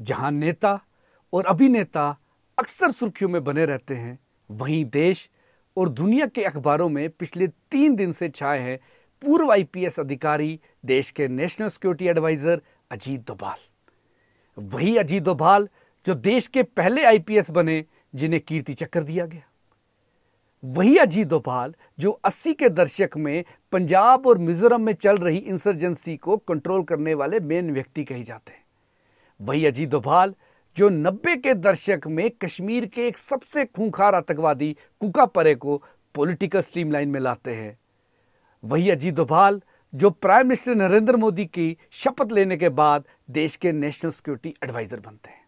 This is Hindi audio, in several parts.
जहां नेता और अभिनेता अक्सर सुर्खियों में बने रहते हैं वहीं देश और दुनिया के अखबारों में पिछले तीन दिन से छाए हैं पूर्व आईपीएस अधिकारी देश के national security adviser Ajit Doval वही अजीत डोभाल जो देश के पहले आईपीएस बने जिन्हें कीर्ति चक्र दिया गया वही अजीत डोभाल जो 80 के दशक में पंजाब और मिजोरम में चल रही इंसर्जेंसी को कंट्रोल करने वाले मेन व्यक्ति कहे जाते हैं वही अजीत दोभाल जो नब्बे के दशक में कश्मीर के एक सबसे खूंखार आतंकवादी कुका परे को पॉलिटिकल स्ट्रीमलाइन में लाते हैं वही अजीत दोभाल जो प्राइम मिनिस्टर नरेंद्र मोदी की शपथ लेने के बाद देश के नेशनल सिक्योरिटी एडवाइज़र बनते हैं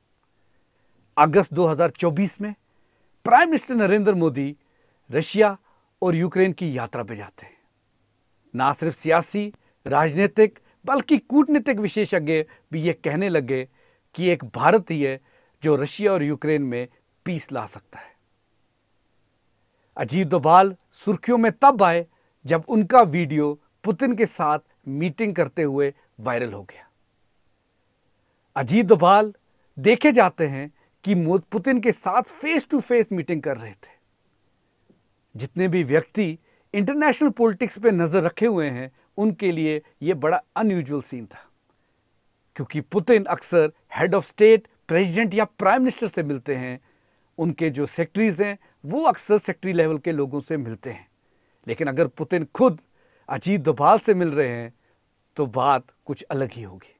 अगस्त 2024 में prime minister Narendra Modi Russia और यूक्रेन की यात्रा पर जाते हैं ना सिर्फ सियासी राजनीतिक बल्कि कूटनीतिक विशेषज्ञ भी ये कहने लगे कि एक है जो रशिया और यूक्रेन में पीस ला सकता है अजीत दोभाल सुर्खियों में तब आए जब उनका वीडियो पुतिन के साथ मीटिंग करते हुए वायरल हो गया अजीत दोभाल देखे जाते हैं कि पुतिन के साथ फेस टू फेस मीटिंग कर रहे थे जितने भी व्यक्ति इंटरनेशनल पॉलिटिक्स पे नज़र रखे हुए हैं उनके लिए यह बड़ा अनयूजुअल सीन था क्योंकि पुतिन अक्सर हेड ऑफ स्टेट प्रेसिडेंट या प्राइम मिनिस्टर से मिलते हैं उनके जो सेक्रेटरीज हैं वो अक्सर सेक्रेटरी लेवल के लोगों से मिलते हैं लेकिन अगर पुतिन खुद अजीत दोभाल से मिल रहे हैं तो बात कुछ अलग ही होगी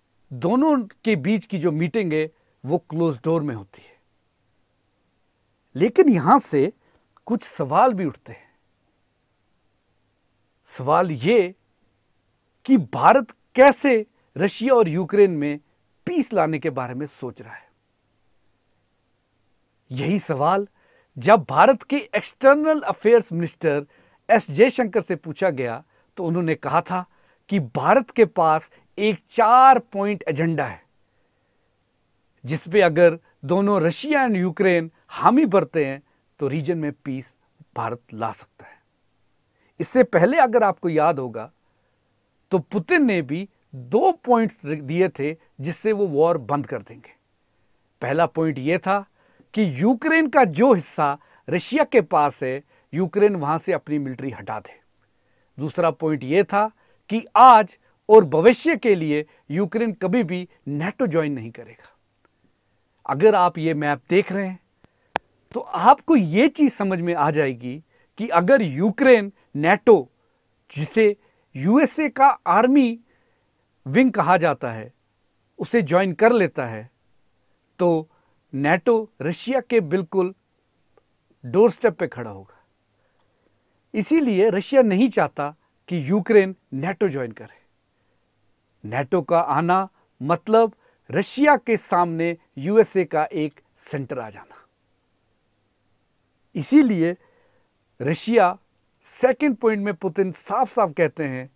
दोनों के बीच की जो मीटिंग है वो क्लोज डोर में होती है लेकिन यहां से कुछ सवाल भी उठते हैं सवाल ये कि भारत कैसे रशिया और यूक्रेन में पीस लाने के बारे में सोच रहा है यही सवाल जब भारत के external affairs minister S Jaishankar से पूछा गया तो उन्होंने कहा था कि भारत के पास एक चार पॉइंट एजेंडा है जिसपे अगर दोनों रशिया एंड यूक्रेन हामी भरते हैं तो रीजन में पीस भारत ला सकता है इससे पहले अगर आपको याद होगा तो पुतिन ने भी दो पॉइंट्स दिए थे जिससे वो वॉर बंद कर देंगे पहला पॉइंट ये था कि यूक्रेन का जो हिस्सा रशिया के पास है यूक्रेन वहां से अपनी मिलिट्री हटा दे दूसरा पॉइंट ये था कि आज और भविष्य के लिए यूक्रेन कभी भी नेटो ज्वाइन नहीं करेगा अगर आप ये मैप देख रहे हैं तो आपको ये चीज़ समझ में आ जाएगी कि अगर यूक्रेन नेटो जिसे यूएसए का आर्मी विंग कहा जाता है उसे ज्वाइन कर लेता है तो नेटो रशिया के बिल्कुल डोर स्टेप पर खड़ा होगा इसीलिए रशिया नहीं चाहता कि यूक्रेन नेटो ज्वाइन करे नेटो का आना मतलब रशिया के सामने यूएसए का एक सेंटर आ जाना इसीलिए रशिया सेकंड पॉइंट में पुतिन साफ साफ कहते हैं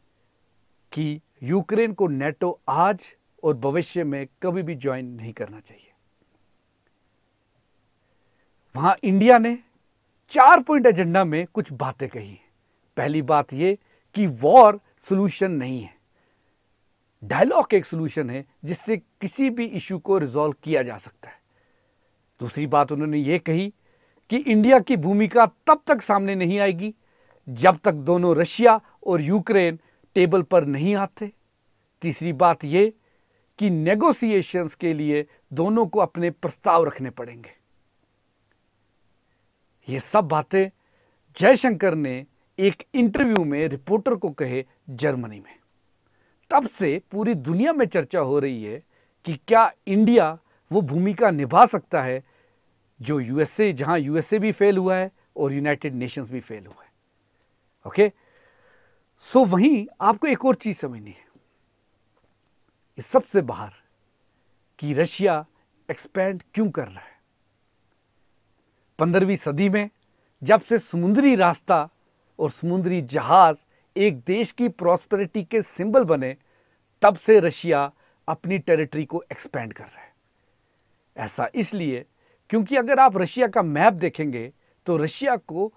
कि यूक्रेन को नेटो आज और भविष्य में कभी भी ज्वाइन नहीं करना चाहिए वहां इंडिया ने चार पॉइंट एजेंडा में कुछ बातें कही है पहली बात यह कि वॉर सोल्यूशन नहीं है डायलॉग एक सोल्यूशन है जिससे किसी भी इशू को रिजॉल्व किया जा सकता है दूसरी बात उन्होंने ये कही कि इंडिया की भूमिका तब तक सामने नहीं आएगी जब तक दोनों रशिया और यूक्रेन टेबल पर नहीं आते तीसरी बात ये कि नेगोशिएशंस के लिए दोनों को अपने प्रस्ताव रखने पड़ेंगे ये सब बातें जयशंकर ने एक इंटरव्यू में रिपोर्टर को कहे जर्मनी में तब से पूरी दुनिया में चर्चा हो रही है कि क्या इंडिया वो भूमिका निभा सकता है जो यूएसए जहां यूएसए भी फेल हुआ है और यूनाइटेड नेशंस भी फेल हुआ है ओके सो वहीं आपको एक और चीज़ समझनी है ये सबसे बाहर कि रशिया एक्सपेंड क्यों कर रहा है पंद्रहवीं सदी में जब से समुद्री रास्ता और समुद्री जहाज़ एक देश की प्रॉस्पेरिटी के सिंबल बने तब से रशिया अपनी टेरिटरी को एक्सपेंड कर रहा है ऐसा इसलिए क्योंकि अगर आप रशिया का मैप देखेंगे तो रशिया को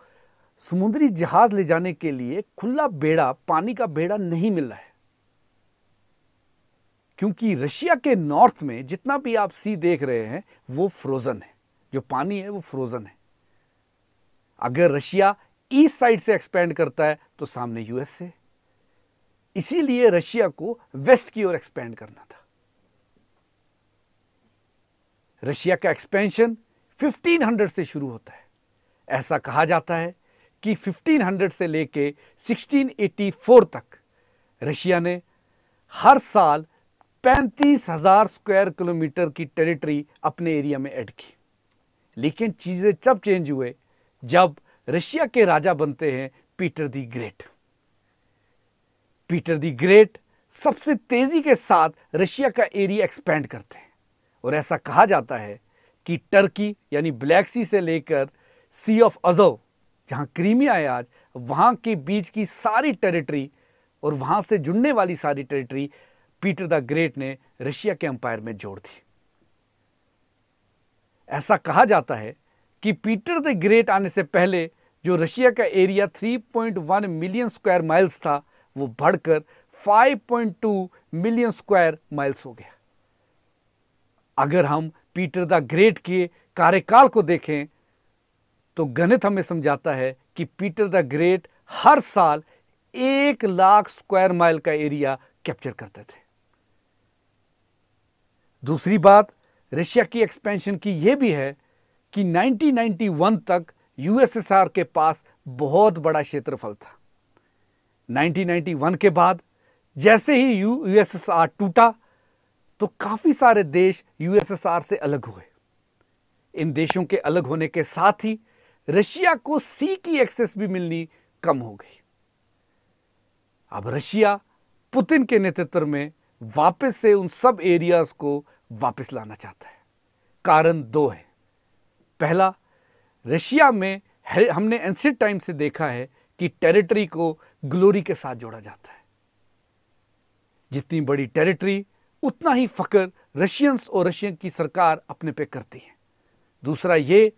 समुद्री जहाज ले जाने के लिए खुला बेड़ा पानी का बेड़ा नहीं मिल रहा है क्योंकि रशिया के नॉर्थ में जितना भी आप सी देख रहे हैं वो फ्रोजन है जो पानी है वो फ्रोजन है अगर रशिया ईस्ट साइड से एक्सपेंड करता है तो सामने यूएस से इसीलिए रशिया को वेस्ट की ओर एक्सपेंड करना था रशिया का एक्सपेंशन 1500 से शुरू होता है ऐसा कहा जाता है कि 1500 से लेके 1684 तक रशिया ने हर साल पैंतीस हज़ार स्क्वायर किलोमीटर की टेरिटरी अपने एरिया में ऐड की लेकिन चीज़ें जब चेंज हुए जब रशिया के राजा बनते हैं Peter the great Peter the great सबसे तेज़ी के साथ रशिया का एरिया एक्सपेंड करते हैं और ऐसा कहा जाता है कि टर्की यानी ब्लैक सी से लेकर सी ऑफ अजव जहाँ क्रीमिया है आज वहाँ के बीच की सारी टेरिटरी और वहाँ से जुड़ने वाली सारी टेरिटरी पीटर द ग्रेट ने रशिया के एम्पायर में जोड़ दी ऐसा कहा जाता है कि पीटर द ग्रेट आने से पहले जो रशिया का एरिया 3.1 मिलियन स्क्वायर माइल्स था वो बढ़कर 5.2 मिलियन स्क्वायर माइल्स हो गया अगर हम पीटर द ग्रेट के कार्यकाल को देखें तो गणित हमें समझाता है कि पीटर द ग्रेट हर साल एक लाख स्क्वायर माइल का एरिया कैप्चर करते थे दूसरी बात रशिया की एक्सपेंशन की यह भी है कि 1991 तक यूएसएसआर के पास बहुत बड़ा क्षेत्रफल था 1991 के बाद जैसे ही यूएसएसआर टूटा तो काफ़ी सारे देश यूएसएसआर से अलग हुए इन देशों के अलग होने के साथ ही रशिया को सी की एक्सेस भी मिलनी कम हो गई अब रशिया पुतिन के नेतृत्व में वापस से उन सब एरियाज को वापस लाना चाहता है कारण दो है पहला रशिया में हमने एंशियट टाइम से देखा है कि टेरिटरी को ग्लोरी के साथ जोड़ा जाता है जितनी बड़ी टेरिटरी उतना ही फकर रशियंस और रशियन की सरकार अपने पे करती है दूसरा यह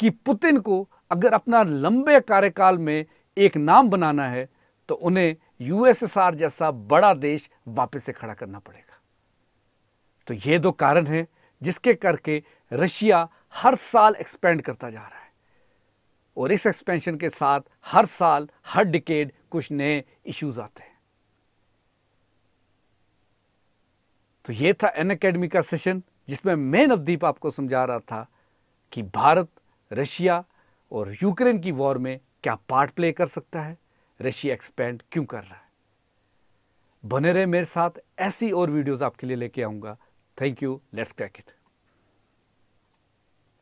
कि पुतिन को अगर अपना लंबे कार्यकाल में एक नाम बनाना है तो उन्हें यूएसएसआर जैसा बड़ा देश वापस से खड़ा करना पड़ेगा तो ये दो कारण हैं जिसके करके रशिया हर साल एक्सपेंड करता जा रहा है और इस एक्सपेंशन के साथ हर साल हर डिकेड कुछ नए इश्यूज आते हैं तो ये था एन अकेडमी का सेशन जिसमें मैं नवदीप आपको समझा रहा था कि भारत रशिया और यूक्रेन की वॉर में क्या पार्ट प्ले कर सकता है रशिया एक्सपेंड क्यों कर रहा है बने रहे मेरे साथ ऐसी और वीडियोस आपके लिए लेके आऊंगा thank you let's crack it